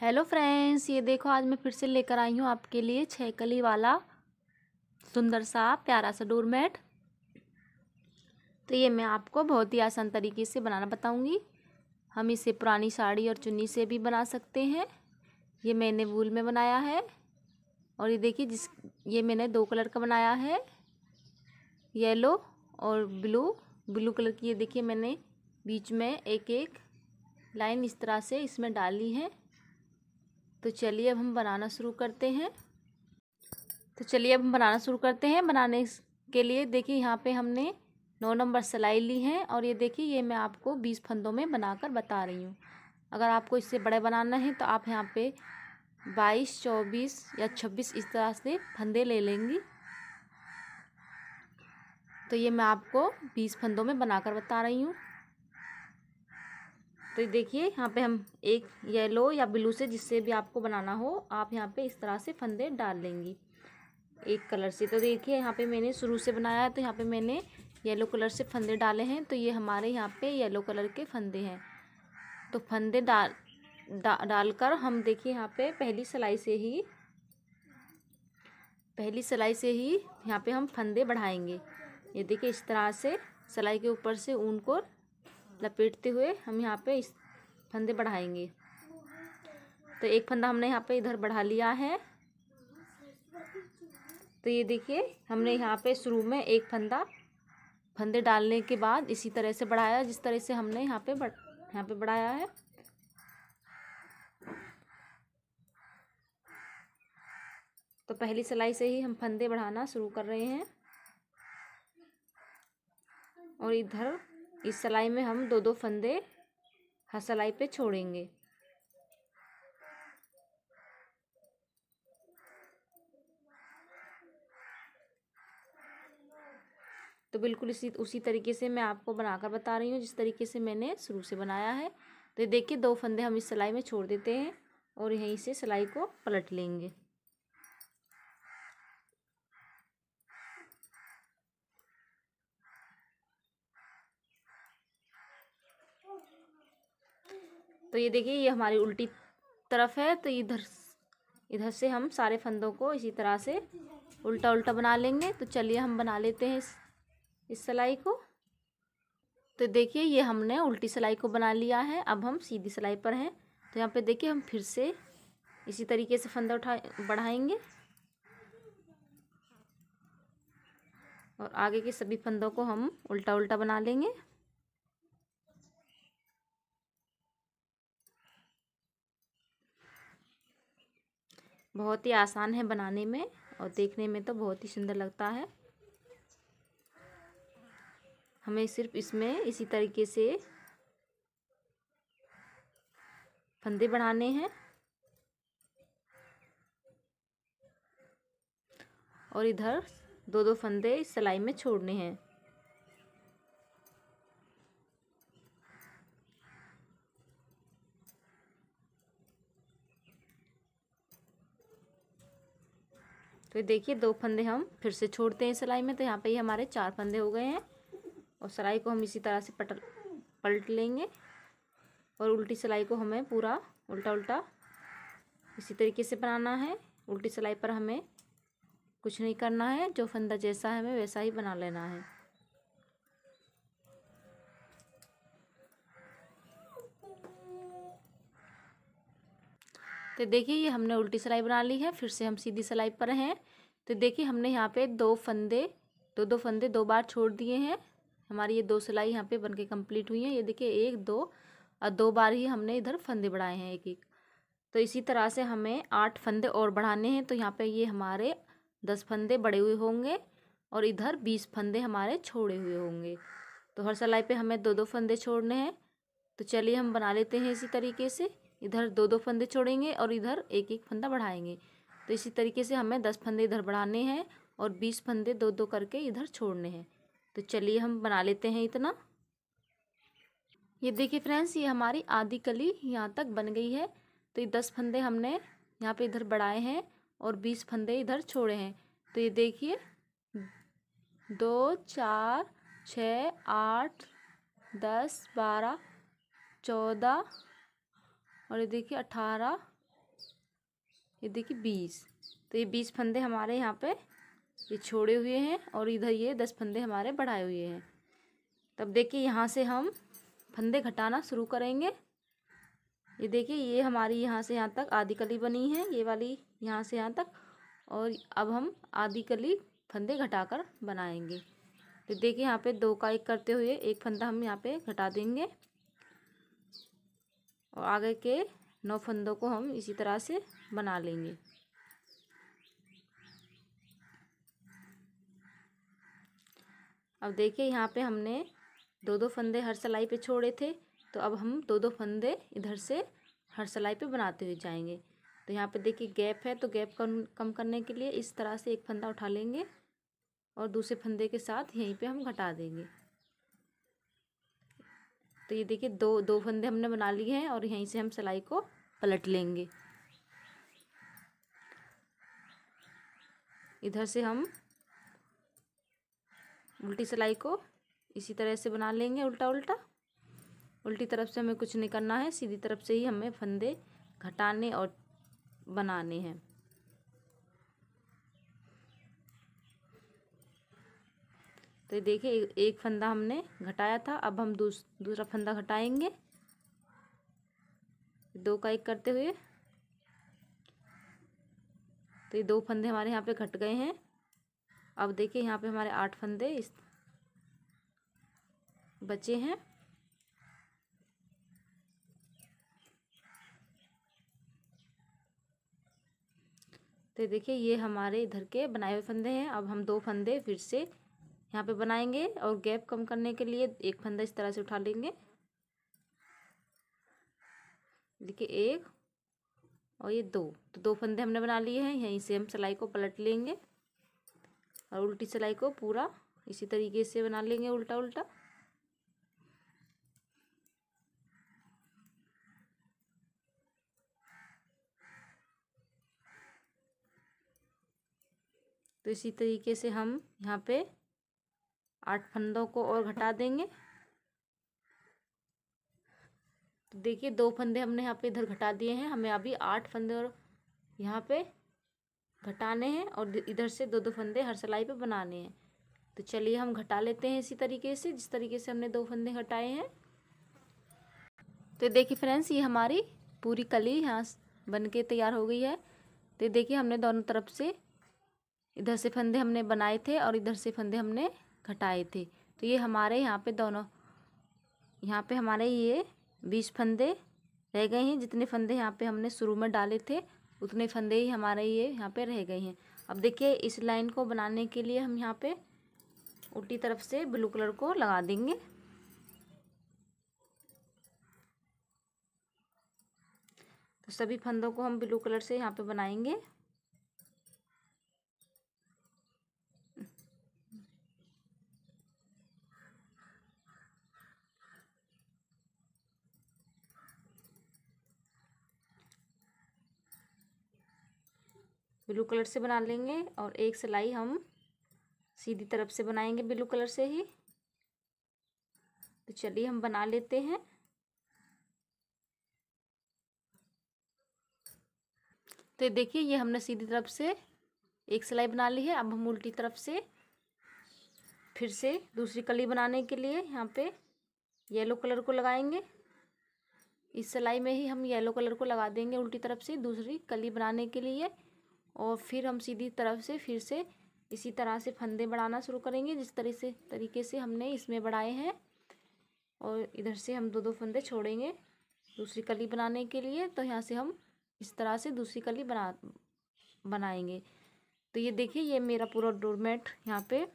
hello friends ये देखो आज मैं फिर से लेकर आई हूँ आपके लिए छः कली वाला सुंदर सा प्यारा सा डोरमेट तो ये मैं आपको बहुत ही आसान तरीके से बनाना बताऊँगी हम इसे पुरानी साड़ी और चुन्नी से भी बना सकते हैं ये मैंने वूल में बनाया है और ये देखिए जिस ये मैंने दो कलर का बनाया है येलो और ब्लू ब्लू कलर की ये देखिए मैंने बीच में एक एक लाइन इस तरह से इसमें डाली है तो चलिए अब हम बनाना शुरू करते हैं तो चलिए अब हम बनाना शुरू करते हैं बनाने के लिए देखिए यहाँ पे हमने नौ नंबर सिलाई ली है और ये देखिए ये मैं आपको बीस फंदों में बनाकर बता रही हूँ अगर आपको इससे बड़े बनाना है तो आप यहाँ पे बाईस चौबीस या छब्बीस इस तरह से फंदे ले लेंगी तो ये मैं आपको बीस फंदों में बनाकर बता रही हूँ तो देखिए यहाँ पे हम एक येलो या ब्लू से जिससे भी आपको बनाना हो आप यहाँ पे इस तरह से फंदे डाल लेंगी एक कलर से तो देखिए यहाँ पे मैंने शुरू से बनाया है तो यहाँ पे मैंने येलो कलर से फंदे डाले हैं तो ये हमारे यहाँ पे येलो कलर के फंदे हैं तो फंदे डाल डा, डालकर हम देखिए यहाँ पे पहली सिलाई से ही पहली सिलाई से ही यहाँ पे हम फंदे बढ़ाएंगे ये देखिए इस तरह से सिलाई के ऊपर से ऊन को लपेटते हुए हम यहाँ पे इस फंदे बढ़ाएंगे तो एक फंदा हमने यहाँ पे इधर बढ़ा लिया है तो ये देखिए हमने यहाँ पे शुरू में एक फंदा फंदे डालने के बाद इसी तरह से बढ़ाया जिस तरह से हमने यहाँ पे बढ़ यहाँ पे बढ़ाया है तो पहली सिलाई से ही हम फंदे बढ़ाना शुरू कर रहे हैं और इधर इस सलाई में हम दो दो फंदे हर सलाई पे छोड़ेंगे तो बिल्कुल इसी उसी तरीके से मैं आपको बनाकर बता रही हूँ जिस तरीके से मैंने शुरू से बनाया है तो देखिए दो फंदे हम इस सिलाई में छोड़ देते हैं और यहीं से सिलाई को पलट लेंगे तो ये देखिए ये हमारी उल्टी तरफ है तो इधर इधर से हम सारे फंदों को इसी तरह से उल्टा उल्टा बना लेंगे तो चलिए हम बना लेते हैं इस इस सिलाई को तो देखिए ये हमने उल्टी सिलाई को बना लिया है अब हम सीधी सिलाई पर हैं तो यहाँ पे देखिए हम फिर से इसी तरीके से फंदा उठा बढ़ाएंगे और आगे के सभी फंदों को हम उल्टा उल्टा बना लेंगे बहुत ही आसान है बनाने में और देखने में तो बहुत ही सुंदर लगता है हमें सिर्फ इसमें इसी तरीके से फंदे बढ़ाने हैं और इधर दो दो फंदे इस सिलाई में छोड़ने हैं फिर तो देखिए दो फंदे हम फिर से छोड़ते हैं सिलाई में तो यहाँ पे ही हमारे चार फंदे हो गए हैं और सिलाई को हम इसी तरह से पटल पलट लेंगे और उल्टी सिलाई को हमें पूरा उल्टा उल्टा इसी तरीके से बनाना है उल्टी सिलाई पर हमें कुछ नहीं करना है जो फंदा जैसा है हमें वैसा ही बना लेना है तो देखिए ये हमने उल्टी सिलाई बना ली है फिर से हम सीधी सिलाई पर हैं तो देखिए हमने यहाँ पे दो फंदे दो दो फंदे दो बार छोड़ दिए हैं हमारी ये दो सिलाई यहाँ पे बन के कम्प्लीट हुई है ये देखिए एक दो और दो बार ही हमने इधर फंदे बढ़ाए हैं एक एक तो इसी तरह से हमें आठ फंदे और बढ़ाने हैं तो यहाँ पर ये हमारे दस फंदे बढ़े हुए होंगे और इधर बीस फंदे हमारे छोड़े हुए होंगे तो हर सिलाई पर हमें दो दो फंदे छोड़ने हैं तो चलिए हम बना लेते हैं इसी तरीके से इधर दो दो फंदे छोड़ेंगे और इधर एक एक फंदा बढ़ाएंगे तो इसी तरीके से हमें दस फंदे इधर बढ़ाने हैं और बीस फंदे दो दो करके इधर छोड़ने हैं तो चलिए हम बना लेते हैं इतना ये देखिए फ्रेंड्स ये हमारी आधी कली यहाँ तक बन गई है तो ये दस फंदे हमने यहाँ पे इधर बढ़ाए हैं और बीस फंदे इधर छोड़े हैं तो ये देखिए दो चार छ आठ दस बारह चौदह और ये देखिए अठारह ये देखिए बीस तो ये बीस फंदे हमारे यहाँ पे ये छोड़े हुए हैं और इधर ये दस फंदे हमारे बढ़ाए हुए हैं तब देखिए यहाँ से हम फंदे घटाना शुरू करेंगे ये देखिए ये हमारी यहाँ से यहाँ तक आधी कली बनी है ये वाली यहाँ से यहाँ तक और अब हम आधी कली फंदे घटाकर बनाएंगे तो देखिए यहाँ पे दो का एक करते हुए एक फंदा हम यहाँ पे घटा देंगे और आगे के नौ फंदों को हम इसी तरह से बना लेंगे अब देखिए यहाँ पे हमने दो दो फंदे हर सिलाई पे छोड़े थे तो अब हम दो दो फंदे इधर से हर सलाई पे बनाते हुए जाएंगे तो यहाँ पे देखिए गैप है तो गैप कम कम करने के लिए इस तरह से एक फंदा उठा लेंगे और दूसरे फंदे के साथ यहीं पे हम घटा देंगे तो ये देखिए दो दो फंदे हमने बना लिए हैं और यहीं से हम सिलाई को पलट लेंगे इधर से हम उल्टी सिलाई को इसी तरह से बना लेंगे उल्टा उल्टा उल्टी तरफ से हमें कुछ नहीं करना है सीधी तरफ से ही हमें फंदे घटाने और बनाने हैं तो ये देखिए एक फंदा हमने घटाया था अब हम दूस, दूसरा फंदा घटाएंगे दो का एक करते हुए तो ये दो फंदे हमारे यहाँ पे घट गए हैं अब देखिए यहाँ पे हमारे आठ फंदे इस बचे हैं तो देखिए ये हमारे इधर के बनाए हुए फंदे हैं अब हम दो फंदे फिर से यहाँ पे बनाएंगे और गैप कम करने के लिए एक फंदा इस तरह से उठा लेंगे देखिए एक और ये दो तो दो फंदे हमने बना लिए हैं यहीं से हम सिलाई को पलट लेंगे और उल्टी सिलाई को पूरा इसी तरीके से बना लेंगे उल्टा उल्टा तो इसी तरीके से हम यहाँ पे आठ फंदों को और घटा देंगे तो देखिए दो फंदे हमने यहाँ पे इधर घटा दिए हैं हमें अभी आठ फंदे और यहाँ पे घटाने हैं और इधर से दो दो फंदे हर सिलाई पे बनाने हैं तो चलिए हम घटा लेते हैं इसी तरीके से जिस तरीके से हमने दो फंदे घटाए हैं तो देखिए फ्रेंड्स ये हमारी पूरी कली यहाँ बन के तैयार हो गई है तो देखिए हमने दोनों तरफ से इधर से फंदे हमने बनाए थे और इधर से फंदे हमने घटाए थे तो ये हमारे यहाँ पे दोनों यहाँ पे हमारे ये बीस फंदे रह गए हैं जितने फंदे यहाँ पे हमने शुरू में डाले थे उतने फंदे ही हमारे ये यहाँ पे रह गए हैं अब देखिए इस लाइन को बनाने के लिए हम यहाँ पे उल्टी तरफ से ब्लू कलर को लगा देंगे तो सभी फंदों को हम ब्लू कलर से यहाँ पे बनाएंगे ब्लू कलर से बना लेंगे और एक सिलाई हम सीधी तरफ से बनाएंगे ब्लू कलर से ही तो चलिए हम बना लेते हैं तो देखिए ये हमने सीधी तरफ से एक सिलाई बना ली है अब हम उल्टी तरफ से फिर से दूसरी कली बनाने के लिए यहाँ पे येलो कलर को लगाएंगे इस सिलाई में ही हम येलो कलर को लगा देंगे उल्टी तरफ से दूसरी कली बनाने के लिए और फिर हम सीधी तरफ से फिर से इसी तरह से फंदे बढ़ाना शुरू करेंगे जिस तरह से तरीके से हमने इसमें बढ़ाए हैं और इधर से हम दो दो फंदे छोड़ेंगे दूसरी कली बनाने के लिए तो यहाँ से हम इस तरह से दूसरी कली बना बनाएंगे तो ये देखिए ये मेरा पूरा डोरमेट यहाँ पे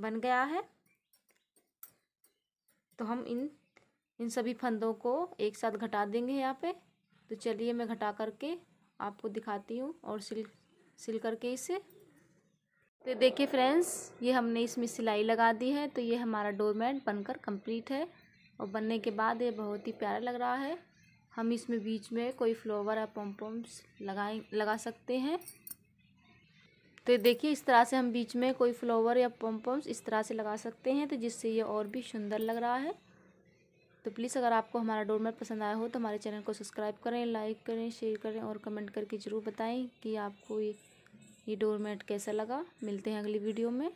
बन गया है तो हम इन इन सभी फंदों को एक साथ घटा देंगे यहाँ पे तो चलिए मैं घटा करके आपको दिखाती हूँ और सिल सिल करके इसे तो देखिए फ्रेंड्स ये हमने इसमें सिलाई लगा दी है तो ये हमारा डोरमेट बनकर कंप्लीट है और बनने के बाद ये बहुत ही प्यारा लग रहा है हम इसमें बीच में कोई फ्लोवर या पम्पम्स लगाए लगा सकते हैं तो देखिए इस तरह से हम बीच में कोई फ्लावर या पम्पम्स इस तरह से लगा सकते हैं तो जिससे ये और भी सुंदर लग रहा है तो प्लीज़ अगर आपको हमारा डोरमेट पसंद आया हो तो हमारे चैनल को सब्सक्राइब करें लाइक करें शेयर करें और कमेंट करके ज़रूर बताएं कि आपको ये ये डोरमेट कैसा लगा मिलते हैं अगली वीडियो में